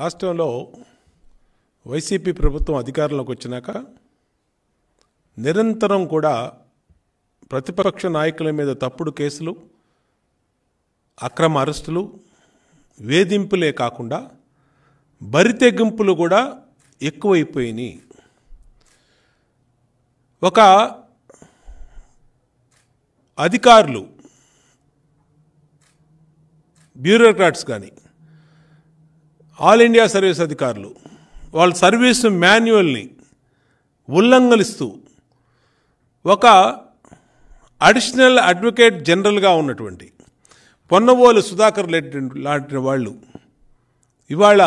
రాష్ట్రంలో వైసీపీ ప్రభుత్వం అధికారంలోకి వచ్చినాక నిరంతరం కూడా ప్రతిపక్ష నాయకుల మీద తప్పుడు కేసులు అక్రమ అరెస్టులు వేధింపులే కాకుండా బరితెగింపులు కూడా ఎక్కువైపోయినాయి ఒక అధికారులు బ్యూరోక్రాట్స్ కానీ ఆల్ ఇండియా సర్వీస్ అధికారులు వాళ్ళ సర్వీస్ మాన్యువల్ని ఉల్లంఘనిస్తూ ఒక అడిషనల్ అడ్వకేట్ జనరల్గా ఉన్నటువంటి పొన్నవోలు సుధాకర్ రెడ్డి లాంటి వాళ్ళు ఇవాళ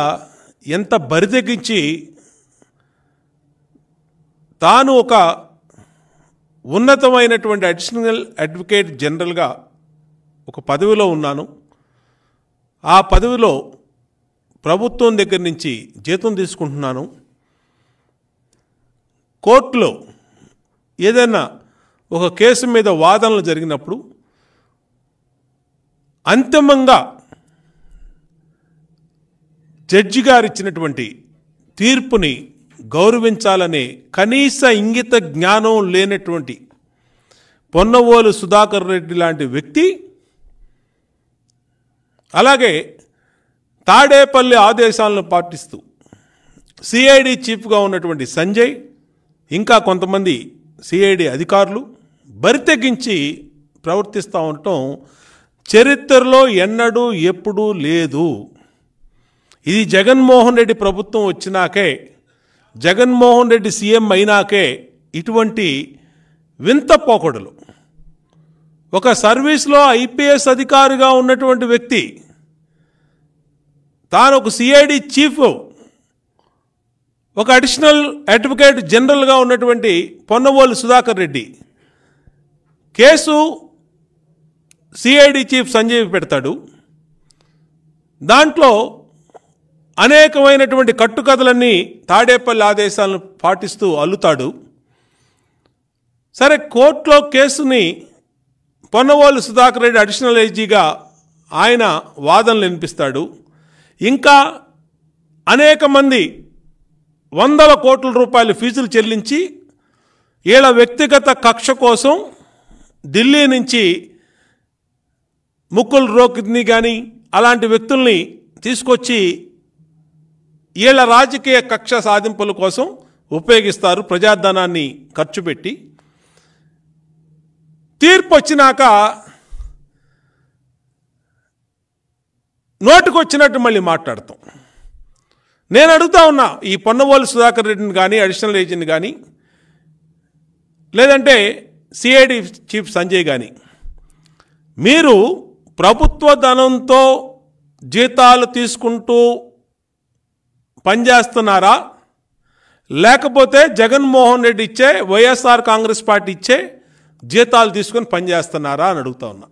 ఎంత బరితెగించి తాను ఒక ఉన్నతమైనటువంటి అడిషనల్ అడ్వకేట్ జనరల్గా ఒక పదవిలో ఉన్నాను ఆ పదవిలో ప్రభుత్వం దగ్గర నుంచి జీతం తీసుకుంటున్నాను కోర్టులో ఏదైనా ఒక కేసు మీద వాదనలు జరిగినప్పుడు అంతిమంగా జడ్జి గారు ఇచ్చినటువంటి తీర్పుని గౌరవించాలనే కనీస ఇంగిత జ్ఞానం లేనటువంటి పొన్నవోలు సుధాకర్ రెడ్డి లాంటి వ్యక్తి అలాగే తాడేపల్లి ఆదేశాలను పాటిస్తూ సిఐడి చీఫ్గా ఉన్నటువంటి సంజయ్ ఇంకా కొంతమంది సిఐడి అధికారులు బరితెగించి ప్రవర్తిస్తూ ఉండటం చరిత్రలో ఎన్నడూ ఎప్పుడూ లేదు ఇది జగన్మోహన్ రెడ్డి ప్రభుత్వం వచ్చినాకే జగన్మోహన్ రెడ్డి సీఎం అయినాకే ఇటువంటి వింత పోకడలు ఒక సర్వీస్లో ఐపీఎస్ అధికారిగా ఉన్నటువంటి వ్యక్తి తాను ఒక సిఐడి చీఫ్ ఒక అడిషనల్ అడ్వకేట్ జనరల్గా ఉన్నటువంటి Ponnavolu Sudhakar Reddy case CID chief Sanjeev పెడతాడు దాంట్లో అనేకమైనటువంటి కట్టుకథలన్నీ తాడేపల్లి ఆదేశాలను పాటిస్తూ అల్లుతాడు సరే కోర్టులో కేసుని పొన్నవోలు సుధాకర్ రెడ్డి అడిషనల్ ఏజీగా ఆయన వాదనలు వినిపిస్తాడు ఇంకా అనేక మంది వందల కోట్ల రూపాయల ఫీజులు చెల్లించి ఈళ్ళ వ్యక్తిగత కక్ష కోసం ఢిల్లీ నుంచి ముక్కులు రోకిద్ని కానీ అలాంటి వ్యక్తుల్ని తీసుకొచ్చి ఈళ్ళ రాజకీయ కక్ష సాధింపుల కోసం ఉపయోగిస్తారు ప్రజాధనాన్ని ఖర్చు పెట్టి తీర్పు వచ్చినాక నోటుకొచ్చినట్టు మళ్ళీ మాట్లాడతాం నేను అడుగుతా ఉన్నా ఈ పొన్నవోలు సుధాకర్ రెడ్డిని కానీ అడిషనల్ ఏజెంట్ కానీ లేదంటే సిఐడి చీఫ్ సంజయ్ కానీ మీరు ప్రభుత్వ ధనంతో జీతాలు తీసుకుంటూ పనిచేస్తున్నారా లేకపోతే జగన్మోహన్ రెడ్డి ఇచ్చే వైఎస్ఆర్ కాంగ్రెస్ పార్టీ ఇచ్చే జీతాలు తీసుకొని పనిచేస్తున్నారా అని అడుగుతా ఉన్నా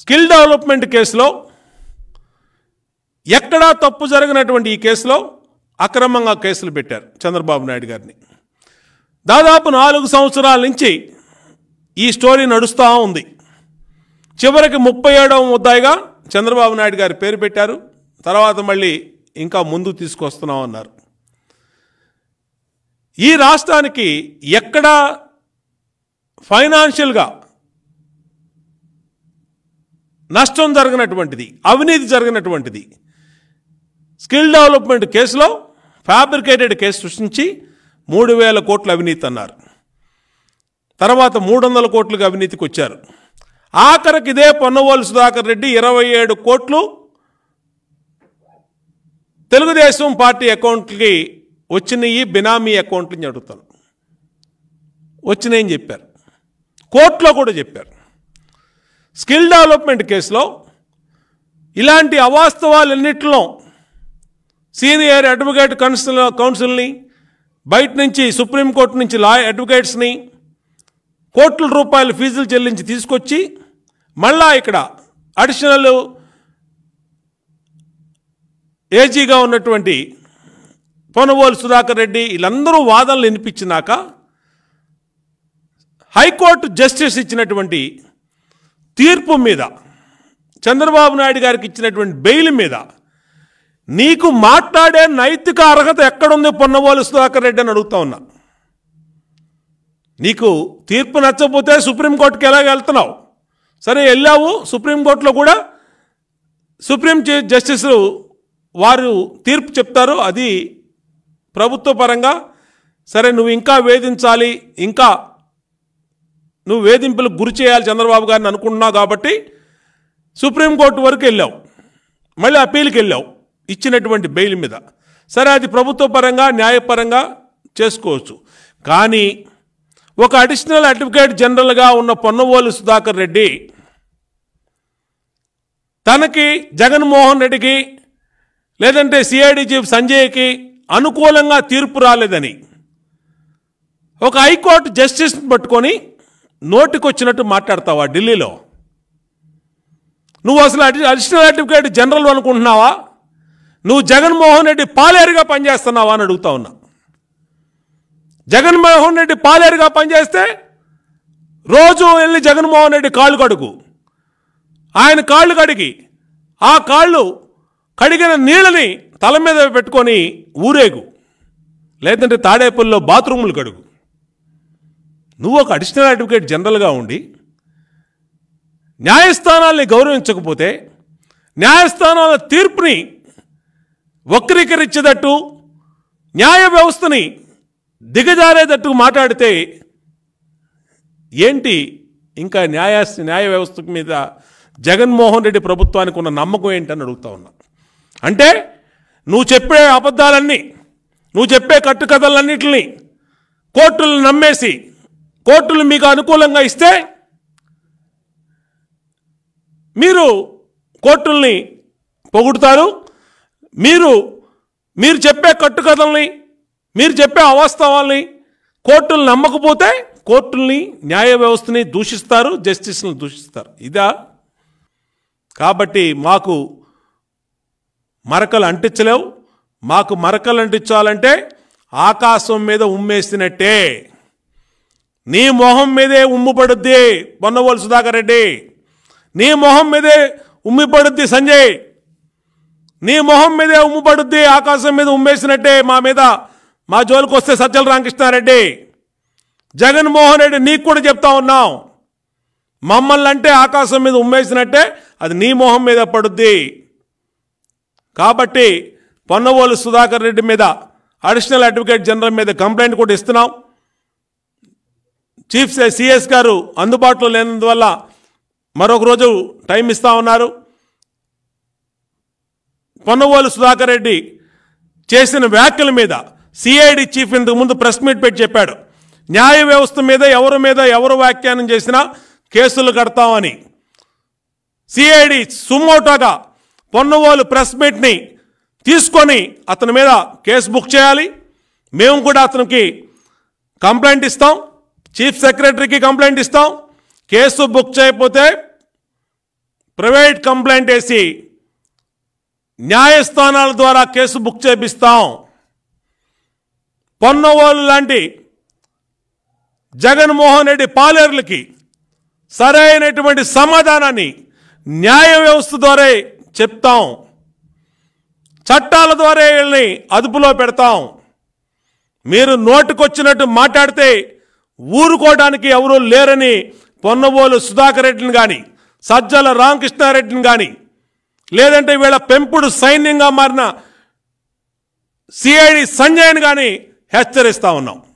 స్కిల్ డెవలప్మెంట్ కేసులో ఎక్కడా తప్పు జరిగినటువంటి ఈ కేసులో అక్రమంగా కేసులు పెట్టారు చంద్రబాబు నాయుడు గారిని దాదాపు నాలుగు సంవత్సరాల నుంచి ఈ స్టోరీ నడుస్తూ ఉంది చివరికి ముప్పై ఏడవ ముద్దాయిగా చంద్రబాబు నాయుడు గారి పేరు పెట్టారు తర్వాత మళ్ళీ ఇంకా ముందు తీసుకొస్తున్నాం అన్నారు ఈ రాష్ట్రానికి ఎక్కడా ఫైనాన్షియల్గా నష్టం జరిగినటువంటిది అవినీతి జరిగినటువంటిది స్కిల్ డెవలప్మెంట్ కేసులో ఫ్యాబ్రికేటెడ్ కేసు సృష్టించి మూడు వేల కోట్ల అవినీతి అన్నారు తర్వాత మూడు వందల కోట్లకు అవినీతికి వచ్చారు ఆఖరికి ఇదే పొన్నవోలు సుధాకర్ రెడ్డి ఇరవై ఏడు కోట్లు తెలుగుదేశం పార్టీ అకౌంట్కి వచ్చినాయి బినామీ అకౌంట్లు అడుగుతాను వచ్చినాయని చెప్పారు కోర్టులో కూడా చెప్పారు స్కిల్ డెవలప్మెంట్ కేసులో ఇలాంటి అవాస్తవాలన్నింటిలో సీనియర్ అడ్వకేట్ కౌన్సిల్ కౌన్సిల్ని బయట నుంచి సుప్రీంకోర్టు నుంచి లా అడ్వకేట్స్ని కోట్ల రూపాయల ఫీజులు చెల్లించి తీసుకొచ్చి మళ్ళా ఇక్కడ అడిషనల్ ఏజీగా ఉన్నటువంటి పొనవోలు సుధాకర్ రెడ్డి వీళ్ళందరూ వాదనలు వినిపించినాక హైకోర్టు జస్టిస్ ఇచ్చినటువంటి తీర్పు మీద చంద్రబాబు నాయుడు గారికి ఇచ్చినటువంటి బెయిల్ మీద నీకు మాట్లాడే నైతిక అర్హత ఎక్కడుంది పొన్నవాళ్ళు సుధాకర్ రెడ్డి అని అడుగుతా ఉన్నా నీకు తీర్పు నచ్చకపోతే సుప్రీంకోర్టుకి ఎలాగ వెళ్తున్నావు సరే వెళ్ళావు సుప్రీంకోర్టులో కూడా సుప్రీం జస్టిస్ వారు తీర్పు చెప్తారు అది ప్రభుత్వ పరంగా సరే నువ్వు ఇంకా వేధించాలి ఇంకా నువ్వు వేధింపులకు గురి చేయాలి చంద్రబాబు గారిని అనుకుంటున్నావు కాబట్టి సుప్రీంకోర్టు వరకు వెళ్ళావు మళ్ళీ అప్పీల్కి వెళ్ళావు ఇచ్చినటువంటి బెయిల్ మీద సరే అది ప్రభుత్వ పరంగా న్యాయపరంగా చేసుకోవచ్చు కానీ ఒక అడిషనల్ అడ్వకేట్ జనరల్గా ఉన్న పొన్నవోలు సుధాకర్ రెడ్డి తనకి జగన్మోహన్ రెడ్డికి లేదంటే సిఐడి చీఫ్ సంజయ్కి అనుకూలంగా తీర్పు రాలేదని ఒక హైకోర్టు జస్టిస్ని పట్టుకొని నోటికొచ్చినట్టు మాట్లాడతావా ఢిల్లీలో నువ్వు అసలు అడిషనల్ అడ్వకేట్ జనరల్ అనుకుంటున్నావా నువ్వు జగన్మోహన్ రెడ్డి పాలేరుగా పనిచేస్తున్నావా అని అడుగుతా ఉన్నా జగన్మోహన్ రెడ్డి పాలేరుగా పనిచేస్తే రోజు వెళ్ళి జగన్మోహన్ రెడ్డి కాళ్ళు కడుగు ఆయన కాళ్ళు కడిగి ఆ కాళ్ళు కడిగిన నీళ్ళని తల మీద పెట్టుకొని ఊరేగు లేదంటే తాడేపల్లిలో బాత్రూములు కడుగు నువ్వు ఒక అడిషనల్ అడ్వకేట్ జనరల్గా ఉండి న్యాయస్థానాల్ని గౌరవించకపోతే న్యాయస్థానాల తీర్పుని వక్రీకరించేటట్టు న్యాయ వ్యవస్థని దిగజారేటట్టు మాట్లాడితే ఏంటి ఇంకా న్యాయ న్యాయ వ్యవస్థ మీద జగన్మోహన్ రెడ్డి ప్రభుత్వానికి ఉన్న నమ్మకం ఏంటని అడుగుతా ఉన్నా అంటే నువ్వు చెప్పే అబద్ధాలన్నీ నువ్వు చెప్పే కట్టుకథలన్నింటినీ కోర్టులను నమ్మేసి కోర్టులు మీకు అనుకూలంగా ఇస్తే మీరు కోర్టుల్ని పొగుడుతారు మీరు మీరు చెప్పే కట్టుకథల్ని మీరు చెప్పే అవాస్తవాల్ని కోర్టులు నమ్మకపోతే కోర్టుల్ని న్యాయ వ్యవస్థని దూషిస్తారు జస్టిస్ని దూషిస్తారు ఇదా కాబట్టి మాకు మరకలు అంటించలేవు మాకు మరకలు అంటించాలంటే ఆకాశం మీద ఉమ్మేసినట్టే నీ మొహం మీదే ఉమ్ము పడుద్ది బొన్నవోలు సుధాకర్ రెడ్డి నీ మొహం మీదే ఉమ్మి పడుద్ది సంజయ్ నీ మొహం మీదే ఉమ్ము పడుద్ది ఆకాశం మీద ఉమ్మేసినట్టే మా మీద మా జోలికి వస్తే సజ్జల రామకృష్ణారెడ్డి జగన్మోహన్ రెడ్డి నీకు కూడా చెప్తా ఉన్నాం మమ్మల్ని అంటే ఆకాశం మీద ఉమ్మేసినట్టే అది నీ మొహం మీద పడుద్ది కాబట్టి పొన్నవోలు సుధాకర్ రెడ్డి మీద అడిషనల్ అడ్వకేట్ జనరల్ మీద కంప్లైంట్ కూడా ఇస్తున్నాం చీఫ్ సిఎస్ గారు అందుబాటులో లేనందువల్ల మరొక రోజు టైం ఇస్తా ఉన్నారు పొన్నవోలు సుధాకర్ రెడ్డి చేసిన వ్యాఖ్యల మీద సిఐడి చీఫ్ ముందు ప్రెస్ మీట్ పెట్టి చెప్పాడు న్యాయ వ్యవస్థ మీద ఎవరి మీద ఎవరు వ్యాఖ్యానం చేసినా కేసులు కడతామని సిఐడి సుమోటోగా పొన్నవోలు ప్రెస్ మీట్ని తీసుకొని అతని మీద కేసు బుక్ చేయాలి మేము కూడా అతనికి కంప్లైంట్ ఇస్తాం చీఫ్ సెక్రటరీకి కంప్లైంట్ ఇస్తాం కేసు బుక్ చేయకపోతే ప్రైవేట్ కంప్లైంట్ వేసి న్యాయస్థానాల ద్వారా కేసు బుక్ చేపిస్తాం పొన్నవాళ్ళు లాంటి జగన్మోహన్ రెడ్డి పాలేరులకి సరైనటువంటి సమాధానాన్ని న్యాయ వ్యవస్థ ద్వారా చెప్తాం చట్టాల ద్వారా వీళ్ళని అదుపులో పెడతాం మీరు నోటుకొచ్చినట్టు మాట్లాడితే ఊరుకోవడానికి ఎవరూ లేరని పొన్నవోలు సుధాకర్ రెడ్డిని కానీ సజ్జల రామకృష్ణారెడ్డిని కానీ లేదంటే వీళ్ళ పెంపుడు సైన్యంగా మారిన సిఐడి సంజయ్ని కానీ హెచ్చరిస్తూ ఉన్నాం